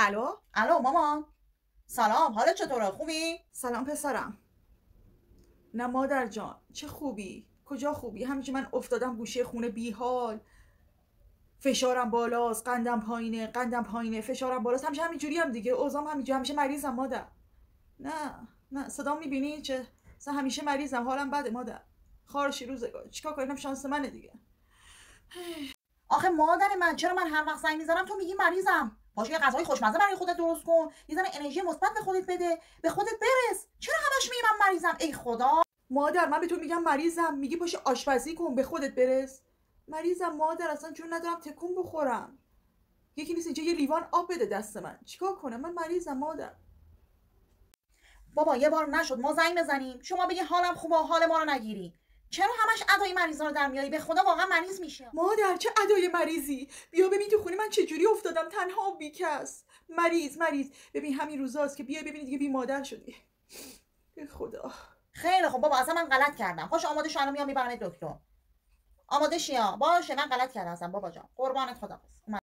الو الو مامان سلام حالت چطوره خوبی سلام پسرم نه مادر جان چه خوبی کجا خوبی همیشه من افتادم گوشه خونه بیحال فشارم بالاست قندم پایینه قندم پایینه فشارم بالاست همیشه همینجوری هم دیگه اوزام همینجوری همیشه مریضم مادر نه نه صدا میبینی چه سه همیشه مریضم حالم بده مادر خارشی روزگار چیکار کنم شانس منه دیگه آخه مادر من چرا من هر وقت زنگ میزنم تو میگی مریضم پاشو یه غذای خوشمزه برای خودت درست کن یه ذره انرژی مثبت به خودت بده به خودت برس چرا همش میگی من مریضم ای خدا مادر من به تو میگم مریضم میگی پاش آشپزی کن به خودت برس مریضم مادر اصلا چون ندارم تکون بخورم یکی نیست اینجا یه لیوان آب بده دست من چیکار کنم من مریضم مادر بابا یه بار نشد ما زنگ بزنیم شما بگی حالم خوبه حال ما رو نگیری چرا همش ادای مریضا رو در میاری به خدا واقعا مریض میشه مادر چه ادای مریضی بیا ببین تو خونه من چه جوری افتادم تنها و بیکس مریض مریض ببین همین روزاست که بیا ببین دیگه بی مادر شدی به خدا خیلی خب بابا اصلا من غلط کردم خوش آماده شو میام میبرم دکتر آماده شیا باشه من غلط کردم اصلا بابا جان قربانت خدا